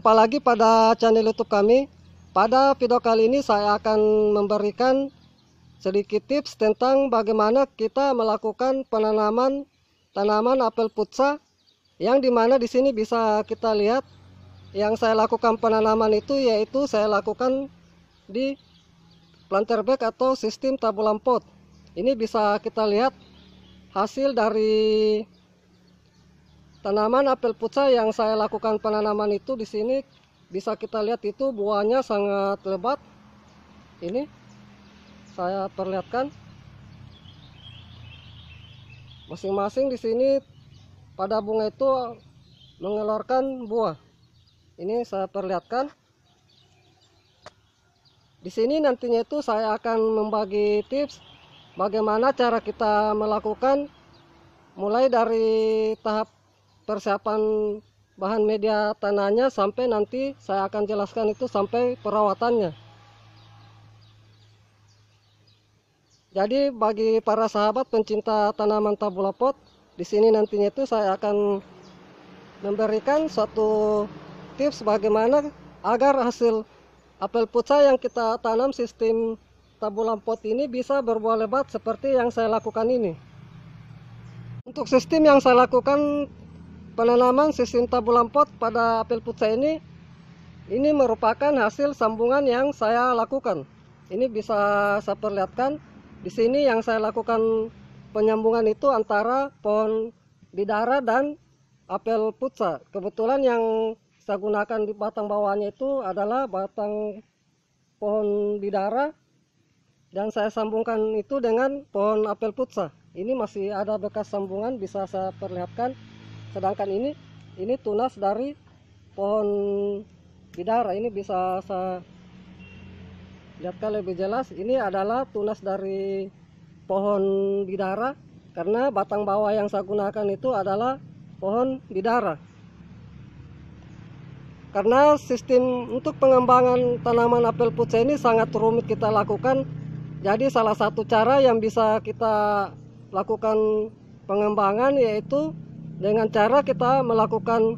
Jumpa lagi pada channel YouTube kami. Pada video kali ini saya akan memberikan sedikit tips tentang bagaimana kita melakukan penanaman tanaman apel putsa yang dimana di sini bisa kita lihat yang saya lakukan penanaman itu yaitu saya lakukan di planter bag atau sistem tabulan pot. Ini bisa kita lihat hasil dari Tanaman apel pucah yang saya lakukan penanaman itu di sini bisa kita lihat itu buahnya sangat lebat. Ini saya perlihatkan. Masing-masing di sini pada bunga itu mengeluarkan buah. Ini saya perlihatkan. Di sini nantinya itu saya akan membagi tips bagaimana cara kita melakukan mulai dari tahap persiapan bahan media tanahnya sampai nanti saya akan jelaskan itu sampai perawatannya. Jadi bagi para sahabat pencinta tanaman tabula pot, di sini nantinya itu saya akan memberikan suatu tips bagaimana agar hasil apel putsa yang kita tanam sistem tabula pot ini bisa berbuah lebat seperti yang saya lakukan ini. Untuk sistem yang saya lakukan penanaman sistem tabulan pot pada apel putsa ini ini merupakan hasil sambungan yang saya lakukan. Ini bisa saya perlihatkan di sini yang saya lakukan penyambungan itu antara pohon bidara dan apel putsa. Kebetulan yang saya gunakan di batang bawahnya itu adalah batang pohon bidara dan saya sambungkan itu dengan pohon apel putsa. Ini masih ada bekas sambungan bisa saya perlihatkan sedangkan ini ini tunas dari pohon bidara ini bisa saya lihatkan lebih jelas ini adalah tunas dari pohon bidara karena batang bawah yang saya gunakan itu adalah pohon bidara karena sistem untuk pengembangan tanaman apel putih ini sangat rumit kita lakukan jadi salah satu cara yang bisa kita lakukan pengembangan yaitu dengan cara kita melakukan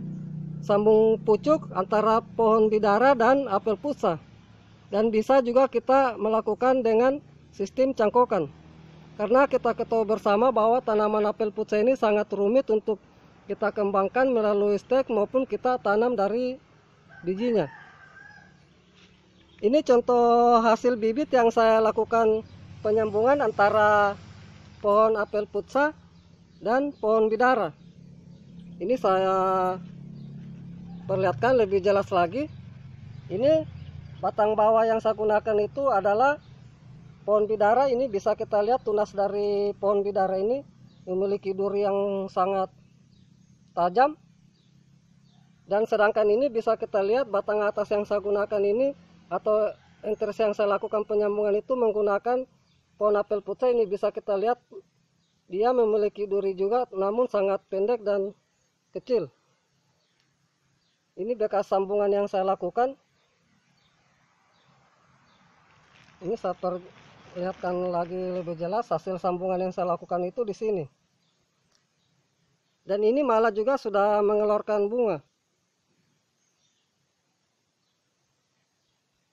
sambung pucuk antara pohon bidara dan apel pusah. Dan bisa juga kita melakukan dengan sistem cangkokan. Karena kita ketahui bersama bahwa tanaman apel putsa ini sangat rumit untuk kita kembangkan melalui stek maupun kita tanam dari bijinya. Ini contoh hasil bibit yang saya lakukan penyambungan antara pohon apel putsa dan pohon bidara ini saya perlihatkan lebih jelas lagi ini batang bawah yang saya gunakan itu adalah pohon bidara ini bisa kita lihat tunas dari pohon bidara ini memiliki duri yang sangat tajam dan sedangkan ini bisa kita lihat batang atas yang saya gunakan ini atau interest yang saya lakukan penyambungan itu menggunakan pohon apel putih ini bisa kita lihat dia memiliki duri juga namun sangat pendek dan kecil ini bekas sambungan yang saya lakukan ini saya perlihatkan lagi lebih jelas hasil sambungan yang saya lakukan itu di sini dan ini malah juga sudah mengeluarkan bunga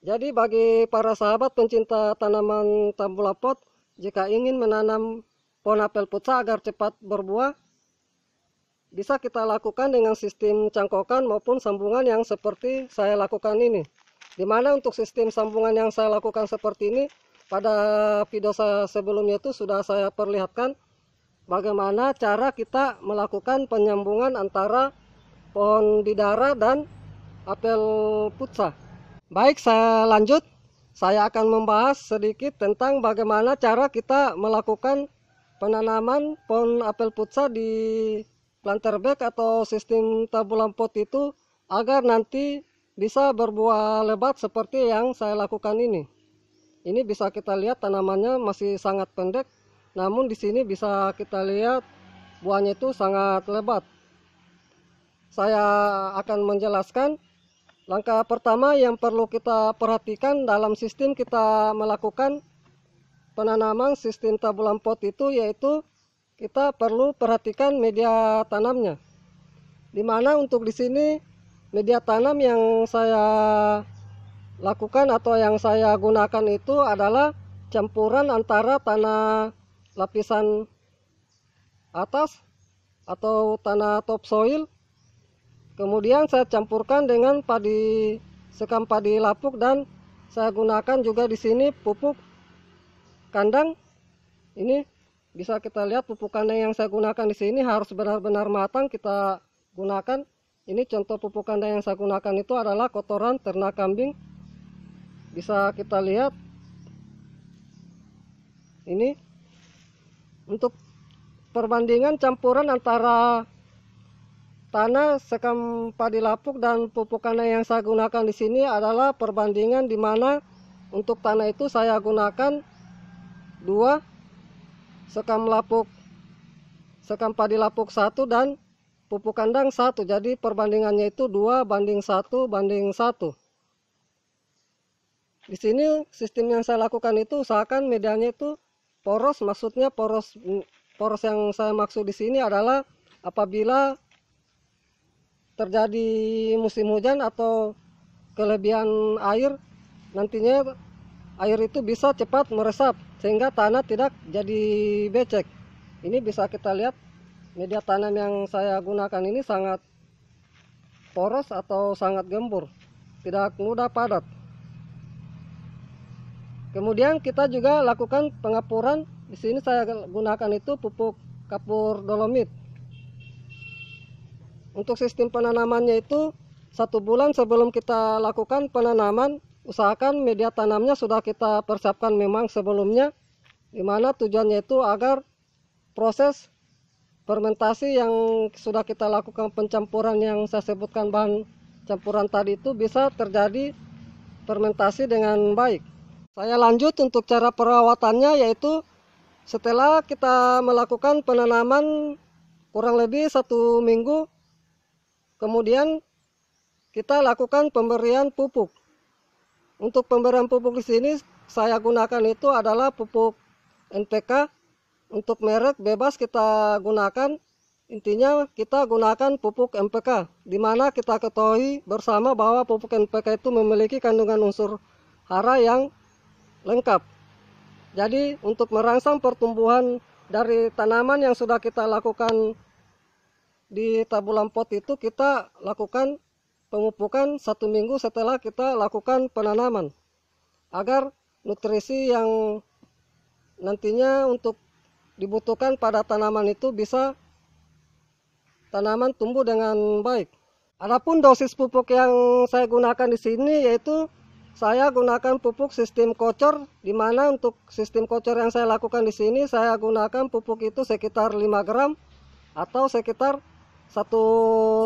jadi bagi para sahabat pencinta tanaman tambulapot jika ingin menanam pohon apel putsa agar cepat berbuah bisa kita lakukan dengan sistem cangkokan maupun sambungan yang seperti saya lakukan ini dimana untuk sistem sambungan yang saya lakukan seperti ini pada video saya sebelumnya itu sudah saya perlihatkan bagaimana cara kita melakukan penyambungan antara pohon bidara dan apel putsa baik saya lanjut saya akan membahas sedikit tentang bagaimana cara kita melakukan penanaman pohon apel putsa di planter bag atau sistem tabu lampot itu agar nanti bisa berbuah lebat seperti yang saya lakukan ini. Ini bisa kita lihat tanamannya masih sangat pendek, namun di sini bisa kita lihat buahnya itu sangat lebat. Saya akan menjelaskan langkah pertama yang perlu kita perhatikan dalam sistem kita melakukan penanaman sistem tabulan pot itu yaitu kita perlu perhatikan media tanamnya. Dimana untuk di sini media tanam yang saya lakukan atau yang saya gunakan itu adalah campuran antara tanah lapisan atas atau tanah topsoil. Kemudian saya campurkan dengan padi sekam padi lapuk dan saya gunakan juga di sini pupuk kandang ini bisa kita lihat pupukannya yang saya gunakan di sini harus benar-benar matang kita gunakan ini contoh pupukannya yang saya gunakan itu adalah kotoran ternak kambing bisa kita lihat ini untuk perbandingan campuran antara tanah sekam padi lapuk dan pupukannya yang saya gunakan di sini adalah perbandingan di mana untuk tanah itu saya gunakan dua sekam lapuk sekam padi lapuk satu dan pupuk kandang satu jadi perbandingannya itu dua banding satu banding satu di sini sistem yang saya lakukan itu usahakan medianya itu poros maksudnya poros poros yang saya maksud di sini adalah apabila terjadi musim hujan atau kelebihan air nantinya air itu bisa cepat meresap sehingga tanah tidak jadi becek. Ini bisa kita lihat media tanam yang saya gunakan ini sangat poros atau sangat gembur, tidak mudah padat. Kemudian kita juga lakukan pengapuran. Di sini saya gunakan itu pupuk kapur dolomit. Untuk sistem penanamannya itu satu bulan sebelum kita lakukan penanaman usahakan media tanamnya sudah kita persiapkan memang sebelumnya di mana tujuannya itu agar proses fermentasi yang sudah kita lakukan pencampuran yang saya sebutkan bahan campuran tadi itu bisa terjadi fermentasi dengan baik saya lanjut untuk cara perawatannya yaitu setelah kita melakukan penanaman kurang lebih satu minggu kemudian kita lakukan pemberian pupuk untuk pemberian pupuk di sini saya gunakan itu adalah pupuk NPK untuk merek bebas kita gunakan intinya kita gunakan pupuk NPK di mana kita ketahui bersama bahwa pupuk NPK itu memiliki kandungan unsur hara yang lengkap. Jadi untuk merangsang pertumbuhan dari tanaman yang sudah kita lakukan di tabulampot itu kita lakukan pemupukan satu minggu setelah kita lakukan penanaman agar nutrisi yang nantinya untuk dibutuhkan pada tanaman itu bisa tanaman tumbuh dengan baik. Adapun dosis pupuk yang saya gunakan di sini yaitu saya gunakan pupuk sistem kocor di mana untuk sistem kocor yang saya lakukan di sini saya gunakan pupuk itu sekitar 5 gram atau sekitar satu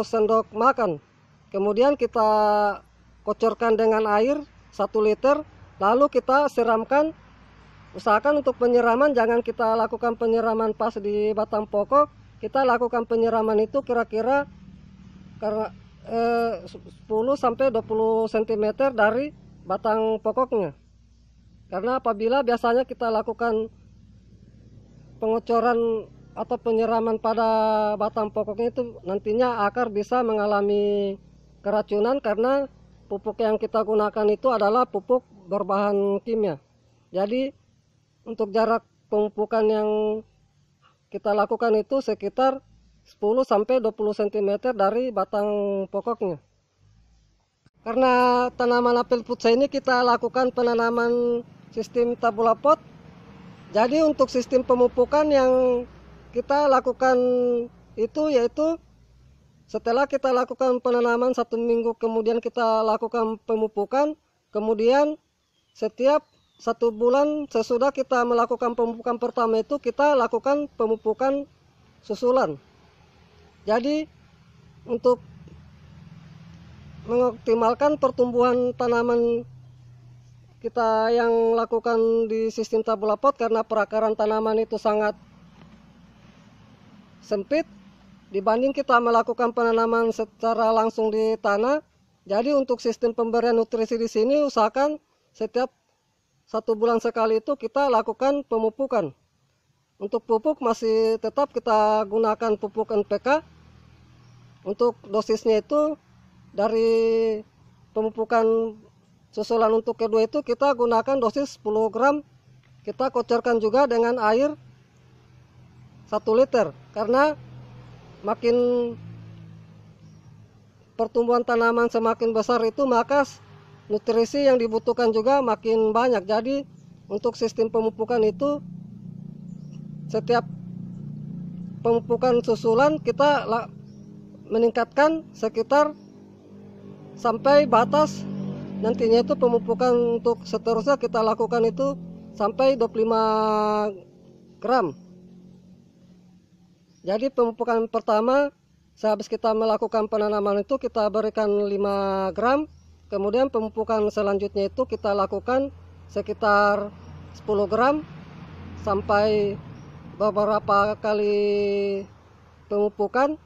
sendok makan kemudian kita kocorkan dengan air 1 liter lalu kita siramkan usahakan untuk penyiraman jangan kita lakukan penyiraman pas di batang pokok kita lakukan penyiraman itu kira-kira karena eh, 10 20 cm dari batang pokoknya karena apabila biasanya kita lakukan pengocoran atau penyiraman pada batang pokoknya itu nantinya akar bisa mengalami keracunan karena pupuk yang kita gunakan itu adalah pupuk berbahan kimia. Jadi untuk jarak pemupukan yang kita lakukan itu sekitar 10 sampai 20 cm dari batang pokoknya. Karena tanaman apel putsa ini kita lakukan penanaman sistem tabula pot. Jadi untuk sistem pemupukan yang kita lakukan itu yaitu setelah kita lakukan penanaman satu minggu kemudian kita lakukan pemupukan, kemudian setiap satu bulan sesudah kita melakukan pemupukan pertama itu kita lakukan pemupukan susulan. Jadi untuk mengoptimalkan pertumbuhan tanaman kita yang lakukan di sistem tabula pot karena perakaran tanaman itu sangat sempit dibanding kita melakukan penanaman secara langsung di tanah. Jadi untuk sistem pemberian nutrisi di sini usahakan setiap satu bulan sekali itu kita lakukan pemupukan. Untuk pupuk masih tetap kita gunakan pupuk NPK. Untuk dosisnya itu dari pemupukan susulan untuk kedua itu kita gunakan dosis 10 gram. Kita kocorkan juga dengan air 1 liter karena makin pertumbuhan tanaman semakin besar itu maka nutrisi yang dibutuhkan juga makin banyak. Jadi untuk sistem pemupukan itu setiap pemupukan susulan kita meningkatkan sekitar sampai batas nantinya itu pemupukan untuk seterusnya kita lakukan itu sampai 25 gram. Jadi pemupukan pertama sehabis kita melakukan penanaman itu kita berikan 5 gram. Kemudian pemupukan selanjutnya itu kita lakukan sekitar 10 gram sampai beberapa kali pemupukan.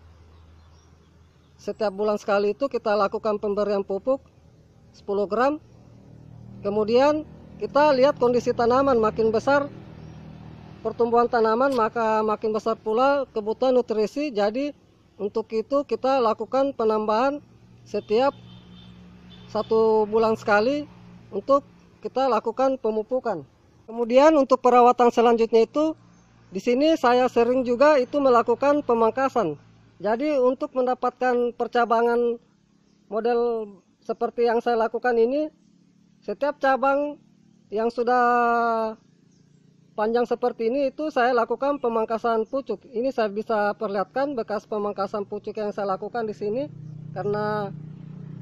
Setiap bulan sekali itu kita lakukan pemberian pupuk 10 gram. Kemudian kita lihat kondisi tanaman makin besar pertumbuhan tanaman maka makin besar pula kebutuhan nutrisi. Jadi untuk itu kita lakukan penambahan setiap satu bulan sekali untuk kita lakukan pemupukan. Kemudian untuk perawatan selanjutnya itu di sini saya sering juga itu melakukan pemangkasan. Jadi untuk mendapatkan percabangan model seperti yang saya lakukan ini, setiap cabang yang sudah panjang seperti ini itu saya lakukan pemangkasan pucuk. Ini saya bisa perlihatkan bekas pemangkasan pucuk yang saya lakukan di sini karena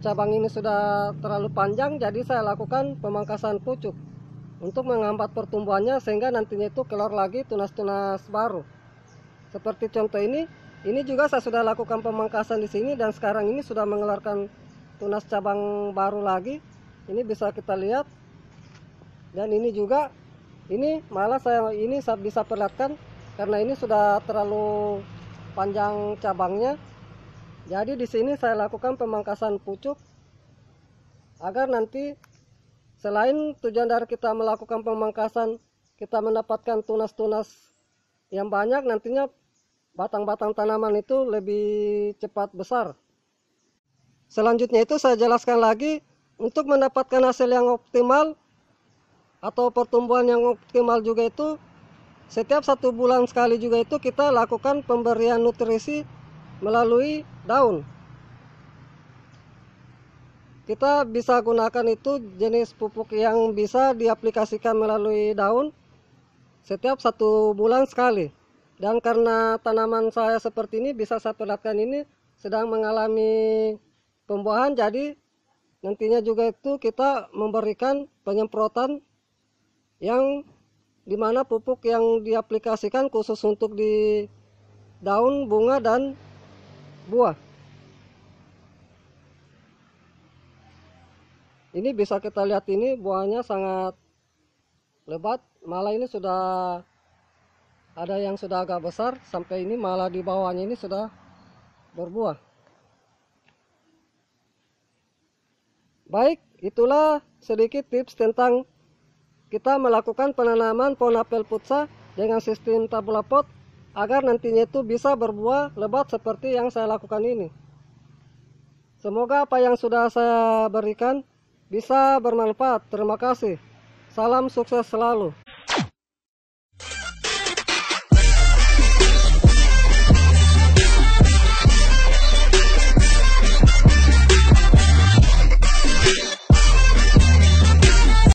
cabang ini sudah terlalu panjang jadi saya lakukan pemangkasan pucuk untuk menghambat pertumbuhannya sehingga nantinya itu keluar lagi tunas-tunas baru. Seperti contoh ini, ini juga saya sudah lakukan pemangkasan di sini dan sekarang ini sudah mengeluarkan tunas cabang baru lagi. Ini bisa kita lihat. Dan ini juga ini malah saya ini bisa perlihatkan karena ini sudah terlalu panjang cabangnya jadi di sini saya lakukan pemangkasan pucuk agar nanti selain tujuan dari kita melakukan pemangkasan kita mendapatkan tunas-tunas yang banyak nantinya batang-batang tanaman itu lebih cepat besar. Selanjutnya itu saya jelaskan lagi untuk mendapatkan hasil yang optimal atau pertumbuhan yang optimal juga itu setiap satu bulan sekali juga itu kita lakukan pemberian nutrisi melalui daun kita bisa gunakan itu jenis pupuk yang bisa diaplikasikan melalui daun setiap satu bulan sekali dan karena tanaman saya seperti ini bisa saya perlihatkan ini sedang mengalami pembuahan jadi nantinya juga itu kita memberikan penyemprotan yang dimana pupuk yang diaplikasikan khusus untuk di daun, bunga, dan buah. Ini bisa kita lihat ini buahnya sangat lebat, malah ini sudah ada yang sudah agak besar, sampai ini malah di bawahnya ini sudah berbuah. Baik, itulah sedikit tips tentang kita melakukan penanaman pohon apel putsa dengan sistem tabula pot agar nantinya itu bisa berbuah lebat seperti yang saya lakukan ini. Semoga apa yang sudah saya berikan bisa bermanfaat. Terima kasih. Salam sukses selalu.